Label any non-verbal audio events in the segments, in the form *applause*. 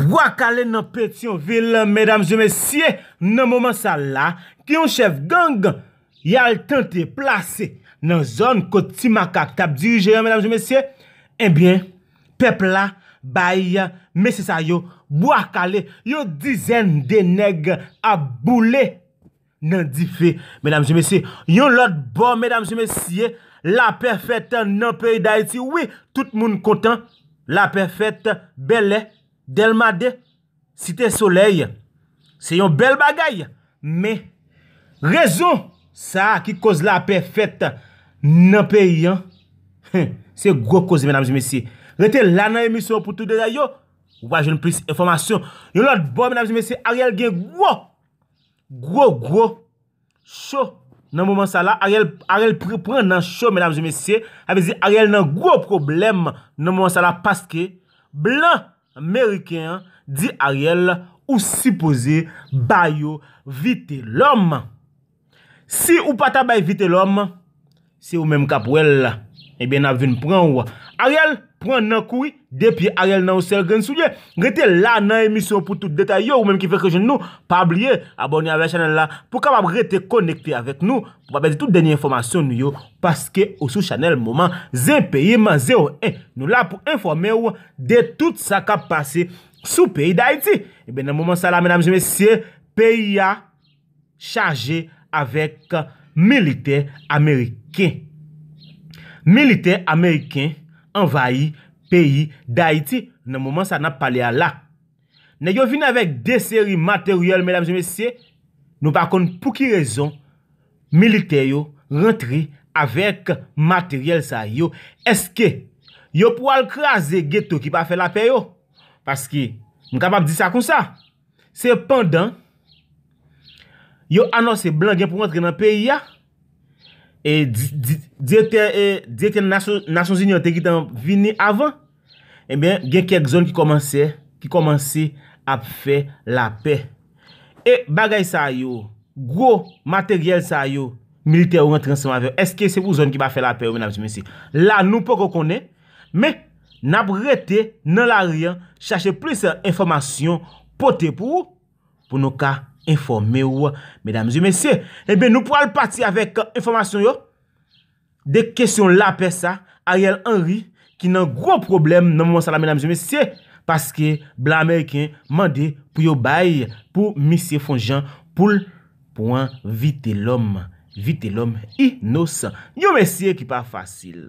Bouakale nan pet yon vil, mèdames ou mèsyè, nan mouman sa la, ki yon chef gang, yal tante plase, nan zon kotimaka, tap dirije yon, mèdames ou mèsyè, enbyen, eh pepla, baye, mèsyè sa yo, Bouakale, yon dizen deneg, aboule, nan dife, mèdames ou mèsyè, yon lot bon, mèdames ou mèsyè, la perfète nan peyi da iti, wè, tout moun kontan, la perfète belè, Delmade, site soleil, se yon bel bagay. Me, rezon sa ki koz la pefet nan pe yon. Se gro koz menam zi mesye. Reten lanan emisyon pou tout de dayo. Wajon plis informasyon. Yon lot bo menam zi mesye, Ariel gen gro. Gro, gro. Cho. Nan mouman sa la, Ariel prepran nan cho menam zi mesye. Awezi, Ariel nan gro problem nan mouman sa la. Paske, blan. Ameriken di Ariel ou sipoze bayo vite l'om. Si ou pata bayo vite l'om, si ou menm kapwel, ebe eh na vin pran ou. Ariel, Pwen nan kouy, depye agel nan ou sel gen sou ye Grete la nan emisyon pou tout detay yo Ou menm ki feke jen nou, pabliye Abonye avè chanel la Pou kabab rete konekte avèk nou Pou babè di tout denye informasyon nou yo Paske ou sou chanel mouman ZEN PEYIMAN 01 Nou la pou informe ou de tout sa kap pase Sou pey da iti Eben nan mouman sa la menam jeme si Pey ya charge avèk Milite Ameriken Milite Ameriken Envayi peyi d'Haïti Nè mouman sa nan pale a la Nè yo vine avèk de seri materyel Mèlèm zi mesye Nou bakon pou ki rezon Milite yo rentri Avèk materyel sa yo Eske yo pou al krasè Ghetto ki pa fè la peyo Paski mou kapap di sa kon sa Se pendan Yo anose blan gen pou rentri Nan peyi ya E di ete nasyon jinyote ki tan vini avan e Gen kek zon ki komanse ap fe la pe E bagay sa yo, gro materyel sa yo Militer ou rentransform avan Eske se pou zon ki pa fe la pe ou men ap di men si La nou pou kou kone Me, nan ap rete nan la rien Chache plis informasyon poten pou Pou nou ka informe ou, mesdames et messieurs, ebe eh nou pou al pati, avek euh, informasyon yo, de kesyon la pe sa, Ariel Henry, ki nan gro problem, nan moun salam, mesdames et messieurs, paske, blan Ameriken, mande, pou yo bayi, pou misye fonjan, pou l'pouan, vite l'om, vite l'om, inosan, yo mesdames et messieurs, ki pa fasil,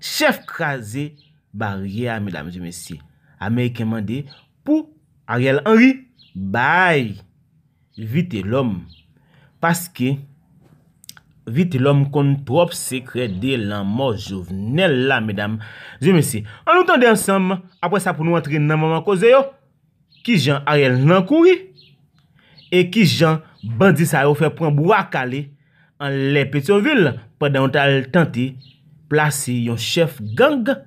chef kaze, barye, mesdames et messieurs, Ameriken mande, pou Ariel Henry, bayi, Vite l'om, paske vite l'om kon trop sekre de lan mor jouvnel la, medam. Je mese, an nou tande ansam, apre sa pou nou antre nan maman koze yo, ki jan arel nan kouri, e ki jan bandi sa yo fe pran bou akali, an le peti yon vil, pe de yon tal tante plase yon chef ganga,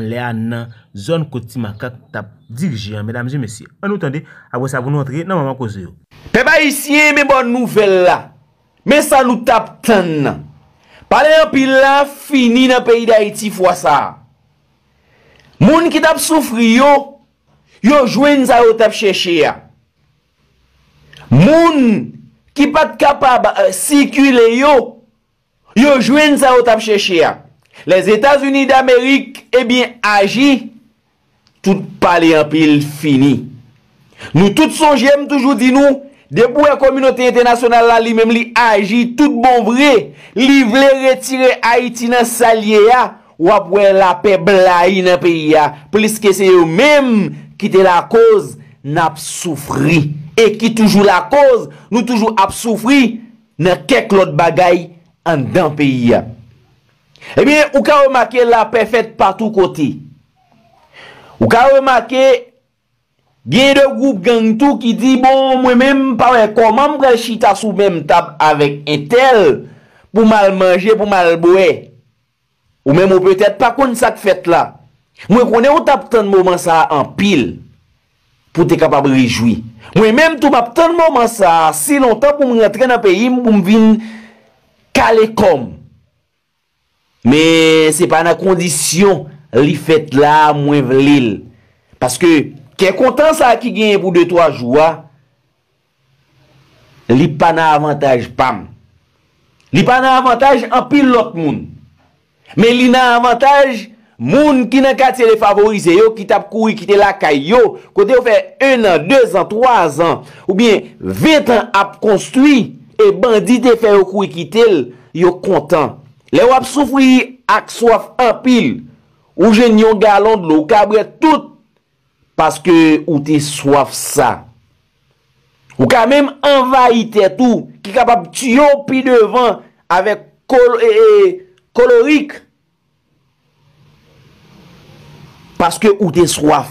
Lea nan zon koti makak tap dirjean Medam je mesi, an nou tande Ago sa vou nou antre nan maman koze yo Pe ba isye me bon nouvel la Me sa nou tap tan Pale yo pil la Fini nan peyi da iti fwa sa Moun ki tap soufri yo Yo jwen za yo tap cheshe ya Moun ki pat kapab Sikwile yo Yo jwen za yo tap cheshe ya Les Etats-Unis d'Amerik ebyen eh aji, tout pali apil fini. Nou tout sonjèm toujou di nou, debouè kominote etenasyonal la li mèm li aji, tout bon vre, li vle retire Haiti nan salye ya, wap wè la pe blay nan pe ya, plis ke se yo mèm ki te la koz nan ap soufri, e ki toujou la koz nou toujou ap soufri, nan kek lot bagay an dan pe ya. Ebyen, ou ka remake la pefet patou koti. Ou ka remake gen de goup gangtou ki di, bon, mwen mèm parè koman mwen kal chita sou mèm tab avèk etel pou mal manje, pou mal bouè. Ou mèm ou pètè pa kon sak fèt la. Mwen konè ou tab tèn mouman sa an pil pou te kapab rejoui. Mwen mèm tou mèm tèn mouman sa si lontan pou mwen rentre nan peyi pou mwen vin kalè kom. Me se pa na kondisyon li fet la mwen vlil. Paske ki e kontan sa ki genye pou 2-3 joua, li pa na avantaj pam. Li pa na avantaj an pil lot moun. Me li na avantaj moun ki nan kat se le favorize yo, ki tap kou ikite la kay yo, kote yo fe 1 an, 2 an, 3 an, ou bien 20 an ap konstwi, e bandite fe yo kou ikite yo kontan. Le wap soufri ak swaf apil, ou jen yon galon dlo, ou kabre tout, paske ou te swaf sa. Ou ka mem envahite tou, ki kabab tiyo pi devan avek e, e, kolorik. Paske ou te swaf.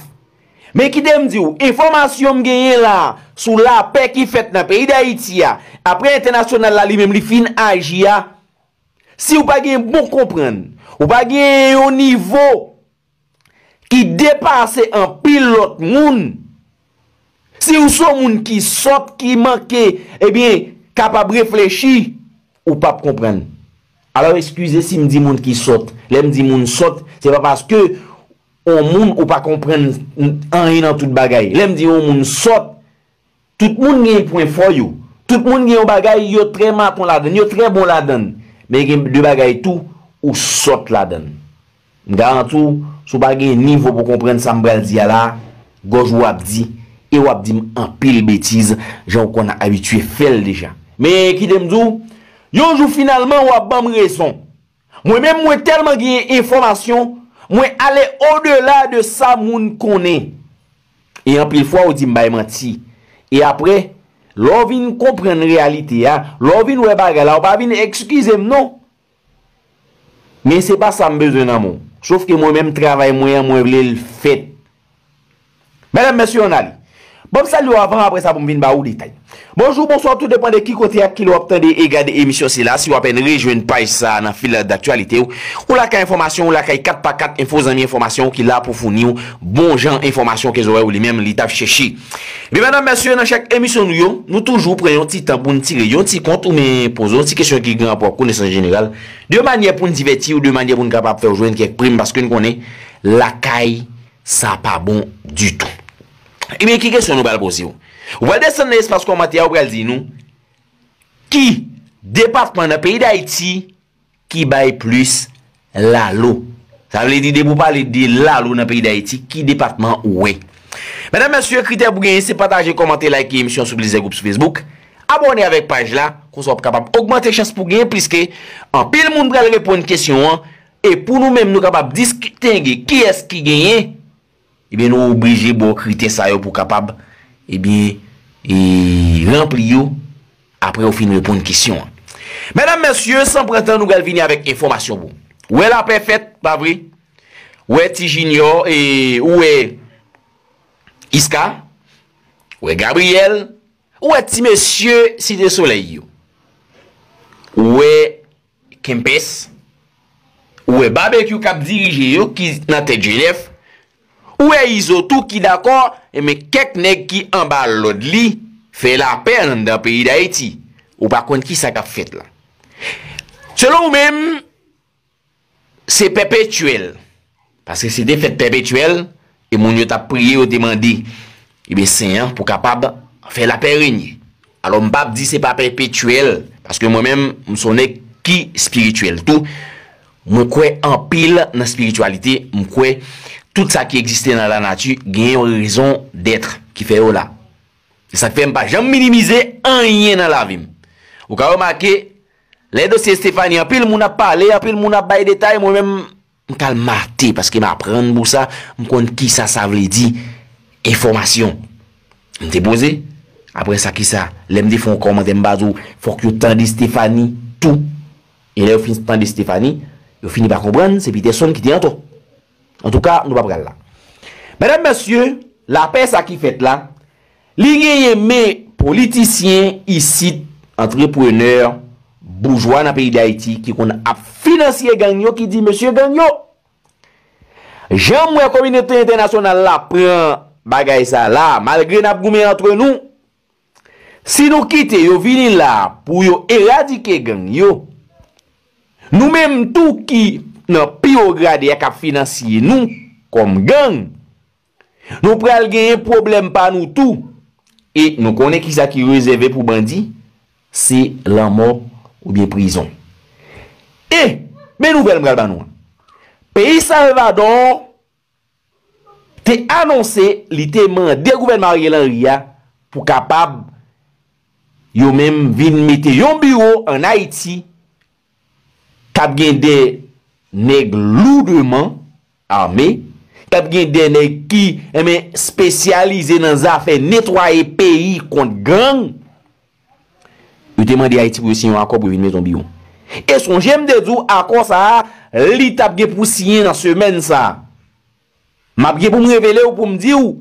Men ki dem di ou, informasyon genyen la, sou la pe ki fet na pe yi da iti ya, apre internasyonnal la li mem li fin aji ya, Si ou pa gen bon kompren Ou pa gen yo nivou Ki depase an pilot moun Si ou so moun ki sot Ki manke Ebyen eh kapap reflechi Ou pap kompren Alo eskuze si mdi moun ki sot Le mdi moun sot Se pa paske Ou moun ou pa kompren Le mdi moun sot Tout moun gen yon bagay Yo treman ton laden Yo treman ton laden Men gen de bagay tou, ou sot la den. M gantou, sou bagay nivou pou komprenn sa mbrel zi ala, goj wap di, e wap di m an pil betiz, jan w kon a avitue fel deja. Men ki dem zou, yoj ou finalman wap ban m rezon. Mwen men mwen telman genye informasyon, mwen ale o de la de sa moun konen. E an pil fwa w di m bayman ti. E apre... Lo vin kompren realite ya. Lo vin we bagala. Ou pa vin ekskizem nou. Men se pa sa mbezen amon. Sof ke mwen menm travay mwen mwen bile l fèt. Menem mwen si yon al. Bom sal yo avan, apre sa pou m vin ba ou li tay. Bonjour, bonsoir, tout depande ki koti ak ki lo optande e gade emisyon se la. Si yo apen rejwen pa y sa nan fil d'aktualite ou. Ou la ka informasyon, ou la ka y kat pa kat, info zanmi informasyon ki la pou founi ou bon jan informasyon ke zowe ou li menm li taf cheshi. Bi menam mersyon, nan chak emisyon nou yon, nou toujou preyon ti tanpoun, ti reyon, ti kont ou menpozon, ti kesyon ki gran pou ak kone san genegal. De manye pou njiveti ou de manye pou njapap fè ou jwen kèk prim baske n konen, la kay sa pa bon du tout. Eh Imen, ki kesyon nou bel posyon? Ou val desan nan espasyon komantè a ou bel di nou? Ki departman nan peyi da Haiti ki baye plus lalo? Sa vle di de pou pali di lalo nan peyi da Haiti ki departman ou we? Mèdèm, mèsyon, kriter pou genye se patajè, komantè, likey, emisyon, soublize, goup sou Facebook abone avèk paj la kon sop kapab augmentè chans pou genye piske an pil moun brel repoun kèsyon an e pou nou mèm nou kapab diske tenge ki esk ki genye ebe eh nou oubrije bo krite sa yo pou kapab, ebe, e, eh rempli yo, apre ou fin nou pon kisyon. Mèdam mèsyon, san prezant nou galvini avèk informasyon bon. Ouè la prefet, pavri, ouè ti jinyo, e, ouè, iska, ouè gabriel, ouè ti mèsyon, si de solei yo, ouè, kempes, ouè, ouè, babèk yo kap dirije yo, ki nan te jenef, Ou e izotou ki d'akor, e me kek neg ki anba lod li, fe la pen nan da peyi da eti. Ou pa kon ki sa kap fet la. Tselo ou mem, se pepetuel. Paske se de fet pepetuel, e moun yo ta priye ou te mandi, e be sen, pou kapab, fe la pen renyi. Alo mbap di se pa pepetuel, paske mwen mem, mson ne ki spirituel. Tou, mwen kwe ampil nan spiritualite, mwen kwe Tout sa ki egziste nan la natu, genye yon rezon detre ki fe yo la. Sa ki fe mpa jam minimize an yon nan la vim. Ou ka yo make, le do se Stefani apil moun ap pale, apil moun ap bay detay, mwen men mkal mate. Paske m apren mbou sa, m kon ki sa sa vle di, e formasyon. M te boze, apre sa ki sa, lem de fon koma de mbazo, fok yo tan de Stefani tou. E le yo fin tan de Stefani, yo fini pa kompren, se pi de son ki di an to. En tout ka, nou pa pral la. Madame, monsieur, la pe sa ki fet la, li genye me politisyen, isi, entreprener, boujwa na peyi da iti, ki kon ap finansye ganyo, ki di, monsieur, ganyo! Jam mwen kominete internasyonal la, pren bagay sa la, malgre nap goumen antre nou. Si nou kite, yo vini la, pou yo eradike ganyo. Nou menm tou ki, nan piyo grade ya kap finansiye nou kom gang nou pral genye problem pa nou tou e nou konen ki sa ki rezeve pou bandi se lanmop ou biye prizon e men nouvel mrel banou peyi salvador te annonse li te man de gouvenman yelan ria pou kapab yo menm vini mette yon biro an Haiti kap gen de Nèk loudèman amè, tap gen denèk ki emè spesyalize nan zafè netwaye peyi kont gang. Yote man di Haiti pou yon siyon akon pou vin mezon biyon. E son jèm dedou akon sa li tap gen pou siyon nan semen sa. Mab gen pou mwen vele ou pou mdi ou.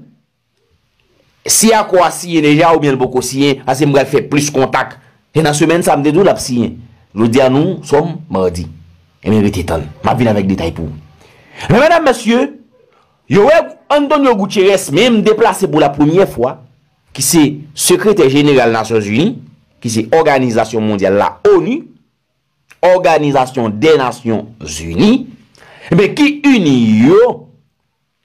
Si ya kwa siyon eja ou mwen boko siyon, ase mwen gale fè plus kontak. E nan semen sa mden doun ap siyon. Lodi anoun som mè di. E eh men bete ton, ma vin avèk detay pou. Men mèdame mèsyè, yo wèk an don yo goutierès, men mèm deplase pou la premiè fwa, ki se sekretèr jenèral Nasyon Zuni, ki se organizasyon mounzyèl la ONU, organizasyon de Nasyon Zuni, men eh ki uni yo,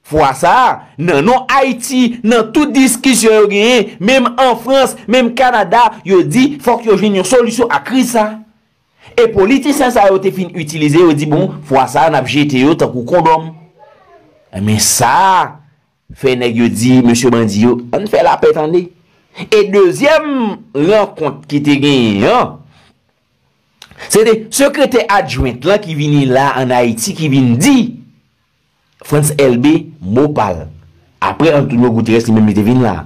fwa sa, nan non nan Haiti, nan tout diskis yo genye, menm an Frans, menm Kanada, yo di fwa ki yo genye solusyon akri sa. E politisans a yo te fin utilize yo di bon, fwa sa an ap jete yo tak ou kondom. E men sa, fè nèk yo di, M. Bandi yo, an fè la petande. E dezyem renkont ki te gen yon, se de sekrete adjouent la ki vini la an Haiti ki vini di, Frans LB, Mopal. Apre Antonio Gutierrez li menmite vini la.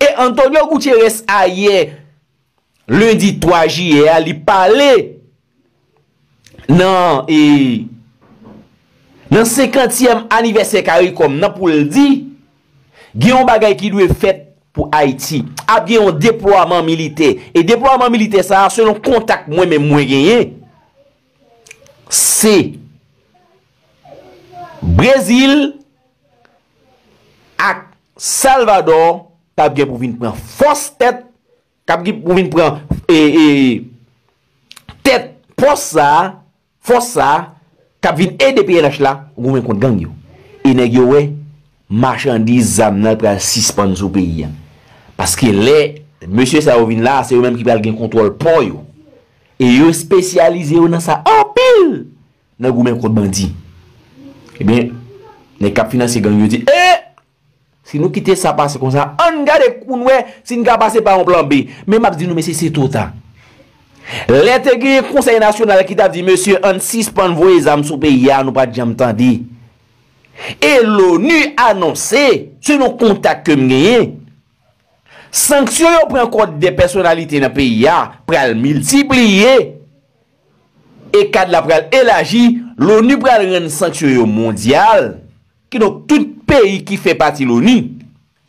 E Antonio Gutierrez a ye, lundi 3J, a li paley, nan 50e anniversè karikom, nan pou l di, gen yon bagay ki dwe fèt pou Haiti, ap gen yon depro amant milite, e depro amant milite sa, se yon kontak mwen men mwen genye, se, Brezil, ak Salvador, tap gen pou vin pran fos tèt, tap gen pou vin pran, e tèt pos sa, Fos sa, kap vin e de PNH la, ou men kont gangyo. E neg yo wey, marchandiz zan nan pral 6 pan sou peyi yan. Paske le, monsye sa ou vin la, se yo men ki pral gen kontrol pon yo. E yo spesyalize yo nan sa anpil, nan ou men kont bandi. E ben, neg kap finanse gangyo di, e! Si nou kite sa passe kon sa, an ga de koun wey, si nou ga passe pa an plan B. Men map di nou, men se se to ta. L'integriye konseye nasyonal ki dap di Monsieur, an sispan voye zam sou pe ya Nou pa di jam tan di E l'ONU anonsè Se nou kontak kem genye Sanksyon yo pren kote De personalite nan pe ya Pral miltibliye E kad la pral elaji L'ONU pral ren sanksyon yo mondyal Ki nou tout peyi Ki fe pati l'ONU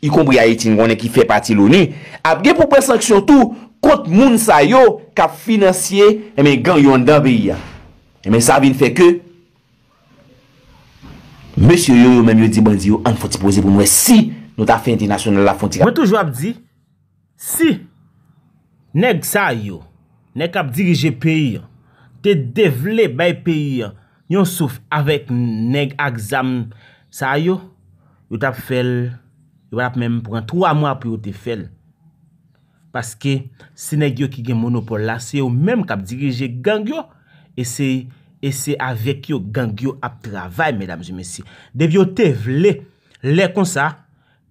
Y koumri a etin gwenen ki fe pati l'ONU Abre pou pre sanksyon tou Kote moun sa yo, kap finansye, eme eh gan yon dan biya. Eme eh sa vin fe ke, mesye yo yo men yo di bandi yo, an foti poze pou mwen si nou ta fe internasyonel la foti. Mwen toujwa ap di, si neg sa yo, neg kap dirije piya, te devle bay piya, nyon souf avek neg aksam sa yo, yo tap fel, yo ap menm pran 3 mwa pou yo te fel. Paske Senegyo ki gen monopola, se yo menm kap dirije gangyo, ese e a vekyo gangyo ap travay, medam, jume si. Dev yo te vle, le kon sa,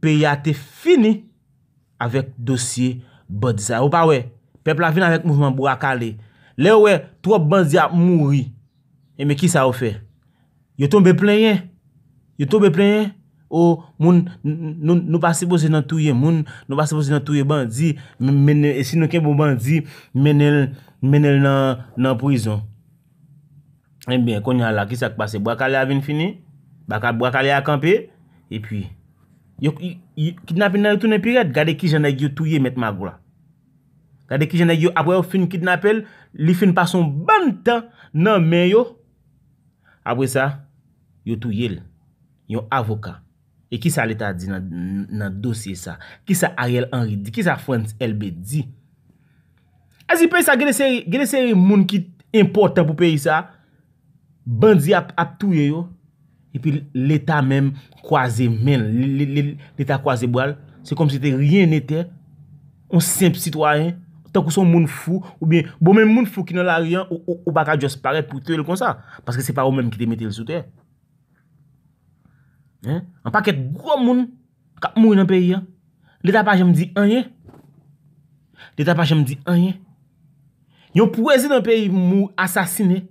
pe ya te fini avèk dosye Bodza. Ou pa we, pepla vin avèk mouvman Bourakale, le we, tro bandia mouri. E me ki sa ou fe? Yo tombe plenye, yo tombe plenye. Ou moun nou pa se boze nan touye Moun nou pa se boze nan touye Ban di menel E si nou kem bon ban di menel Menel nan prizon Ebyen eh konyan la Kisa k pase? Bwa kale avin fini Bwa kale akampe Epyi Kitnapen nan yotoune peryat Gade ki janay yo touye met magro la Gade ki janay yo Abwe yo fin kitnapel Li fin pason ban tan nan men yo Abwe sa Yo touye Yo avoka E ki sa l'Etat di nan dosye sa? Ki sa Ariel Henry di? Ki sa Franz LB di? Azi pey sa geneseri moun ki important pou pey sa Bandi ap touye yo E pi l'Etat men kwaze men L'Etat kwaze boal Se kom se te ryen ete On se simp sitwayen Tan kou son moun fou Ou biye bon men moun fou ki nan la ryan Ou baka just paret pou te l kon sa Paske se pa ou men ki te metel sou te An paket gwa moun ka mou oh. in an peyi an. Le ta pa jem di anye. Le ta pa jem di anye. Yon prezi nan peyi mou asasine.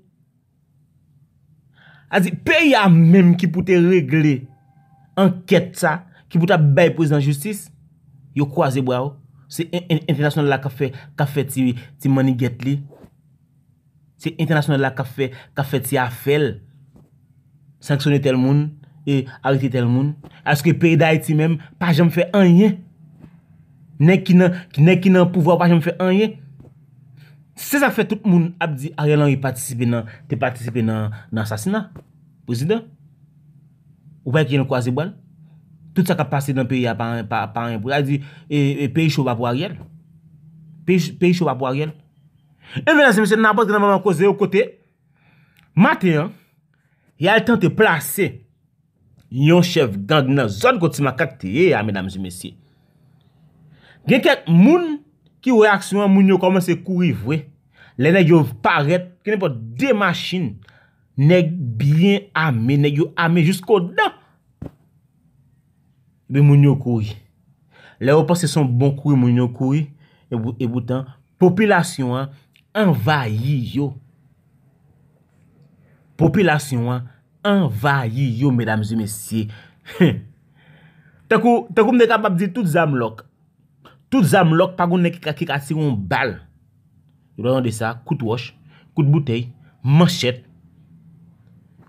Azi peyi an menm ki poute regle anket sa, ki poute bay prezi nan justis, yo kwa zebwa ou. Se international la ka fe ti maniget li. Se international la ka fe ti afel. Sanksyonite l moun. E, arite tel moun. Aske peyi da iti menm, pa jom fe anye. Nè ki nan pouvo, pa jom fe anye. Se sa fe tout moun ap di, a realan yi patisipe nan, te patisipe nan sasina. Pozidon. Ou pa yi ki yon kwa zeboan. Tout sa ka pase dan peyi apan, pa yon pouvo. A di, peyi chou pa pouwa real. Peyi chou pa pouwa real. E mena se mese nan apot genan maman koze, yo kote. Mate yon, yal ten te plasey, yon chev gand nan zon koti ma kakti e, ame damzi mesye. Gen ket moun ki reaksyon moun yo komanse koui vwe, le ne yo paret, ki ne pot de machin, nek byen ame, nek yo ame, jisko da, be moun yo koui. Le yo pase son bon koui moun yo koui, e, e boutan, popilasyon an, envayi yo. Popilasyon an, Envayi yo, mesdames et messiers. *laughs* Takou, takou mde kapap di, tout zamlok, tout zamlok, pagoun nek ki kakik ati yon bal. Yon ronde sa, kout wosh, kout boutei, manchet,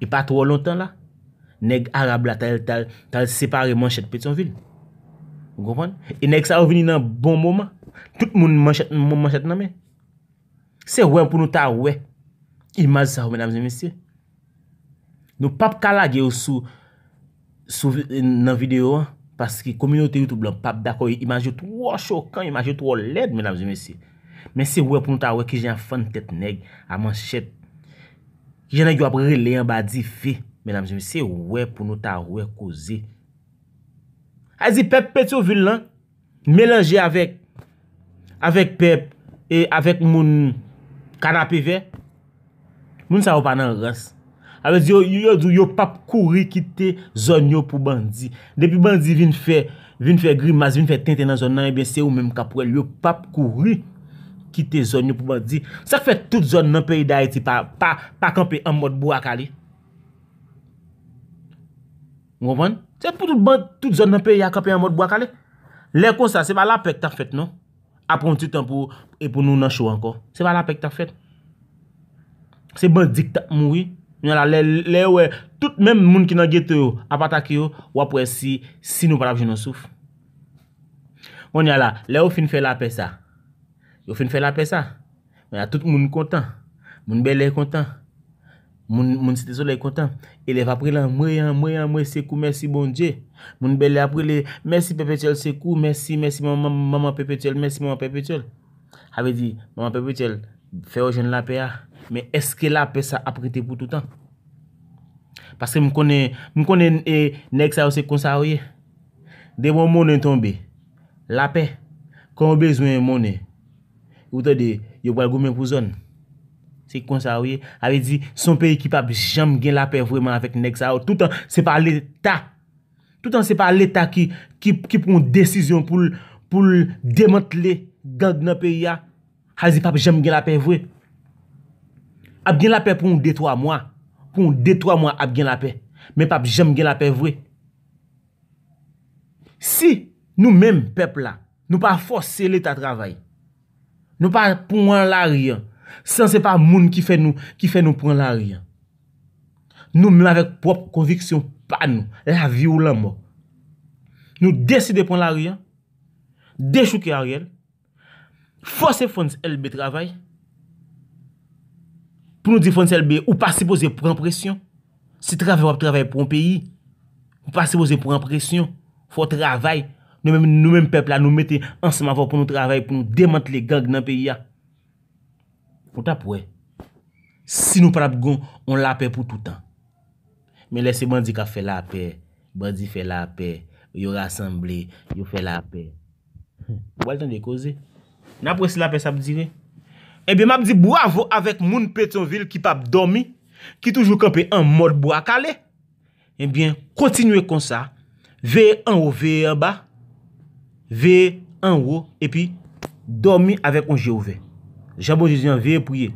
e patro lontan la. Neg Arab la tal, tal separe manchet pet son vil. Gopan? E neg sa ou vini nan bon mouman. Tout moun manchet nan men. Se wèm pou nou ta wè, imaz sa ou, mesdames et messiers. Nou pap kalage ou sou nan video an, paski kominyote YouTube lan, pap dako yi imajot wò chokan, imajot wò led, menam zi men se. Men se wè pou nou ta wè ki jen fan tet neg, a man chet, ki jen nan gyo apre le yon ba di ve, menam zi men se wè pou nou ta wè kouze. Azi pep peti ou vilan, melange avèk, avèk pep, e avèk moun kanapive, moun sa wopan nan rans, Avèz yo pap kouri kite zon yo pou bandi. Depi bandi vin fè grimaz, vin fè tintè nan zon nan, ebè se ou mèm kapwèl, yo pap kouri kite zon yo pou bandi. Sa fè tout zon nan peyi da eti pa kampey an mod bo akali? Nwovan? Se pou tout zon nan peyi a kampey an mod bo akali? Lè kon sa, se ba la pek ta fèt non? Apon ti tan pou, e pou nou nan chou anko. Se ba la pek ta fèt? Se bandi ki tak moui? Mwen yal la, lè wè, tout mèm moun ki nan gete yo, apatak yo, wap wè si, si nou parap jenon souf. Mwen yal la, lè wè fin fè la pè sa. Yo fin fè la pè sa. Mwen yal tout moun kontan. Moun belè kontan. Moun sitè solè kontan. E lè va prilè, mwen yon, mwen yon, mwen sekou, mèsi bon dje. Moun belè apri lè, mèsi pèpè tchèl sekou, mèsi, mèsi mèman pèpè tchèl, mèsi mèman pèpè tchèl. Havè di, mèman pèpè tchèl, fè wè jen Men eske la pe sa aprete pou toutan? Paske m konen, m konen Nek Sao se konsa ouye De bon mounen tombe La pe, kon bezwen mounen Ou te de Yo bal gomen pou zon Se konsa ouye, ave di son pe Ki pape jam gen la pe vweman avek Nek Sao Toutan se pa l'eta Toutan se pa l'eta ki Ki pon desizyon pou Demantle gang nan pe ya Hazi pape jam gen la pe vweman ap gen la pep pou nou de 3 mwa, pou nou de 3 mwa ap gen la pep, men pap jem gen la pep vwe. Si nou menm pep la, nou pa forcele ta travay, nou pa pou mwen la riyan, san se pa moun ki fe nou, ki fe nou pou mwen la riyan. Nou menm avek prop konviksyon pa nou, e ha vi ou la mwen. Nou dese de pou mwen la riyan, dese pou mwen la riyan, force fons elbe travay, pou nou difonsel be, ou pa se pose pou pran presyon. Se travè wap travè pou an peyi, ou pa se pose pou pran presyon. Fò travè, nou mèm pepl la nou mette anseman vò pou nou travè, pou nou demante le gag nan peyi ya. Pou ta pwè? Si nou pran ap goun, on la pè pou toutan. Men lè seman di ka fè la pè, bandi fè la pè, yo rassemblé, yo fè la pè. Ou wè l'tan de koze? Na pwè si la pè sa bdire? Ebyen map di bou avou avèk moun peton vil ki pap domi, ki toujou kepe an mor bou akale, ebyen kontinwe kon sa, veye an ou, veye an ba, veye an ou, epi domi avèk an jè ouve. Jè bon jè di an veye pou ye,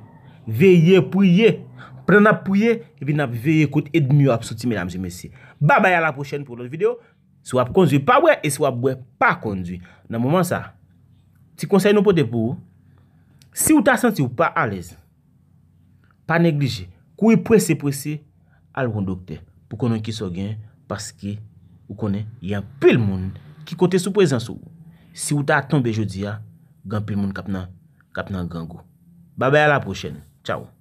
veye pou ye, pren ap pou ye, epi nap veye kout et mou ap soti menam jè mesi. Baba ya la pochèn pou lòt video, sou ap kondwi pa wè, e sou ap wè pa kondwi. Nan mouman sa, ti konsey nou pote pou ou, Si ou ta senti ou pa alezi, pa neglije, kou yi e prese prese, alw kondokte pou konon ki so gen paske ou konen yon pil moun ki kote sou prezans ou. Si ou ta atombe jodi ya, gan pil moun kap nan gango. Baba ya la prochen. Ciao.